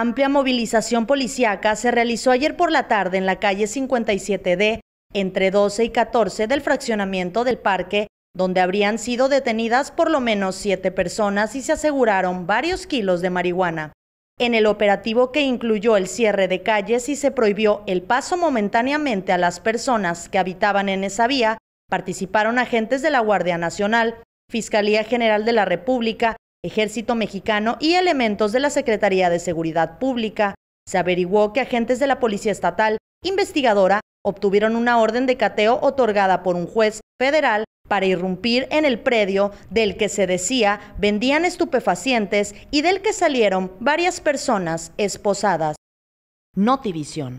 amplia movilización policíaca se realizó ayer por la tarde en la calle 57D, entre 12 y 14 del fraccionamiento del parque, donde habrían sido detenidas por lo menos siete personas y se aseguraron varios kilos de marihuana. En el operativo que incluyó el cierre de calles y se prohibió el paso momentáneamente a las personas que habitaban en esa vía, participaron agentes de la Guardia Nacional, Fiscalía General de la República, Ejército Mexicano y elementos de la Secretaría de Seguridad Pública. Se averiguó que agentes de la Policía Estatal investigadora obtuvieron una orden de cateo otorgada por un juez federal para irrumpir en el predio del que se decía vendían estupefacientes y del que salieron varias personas esposadas. Notivisión.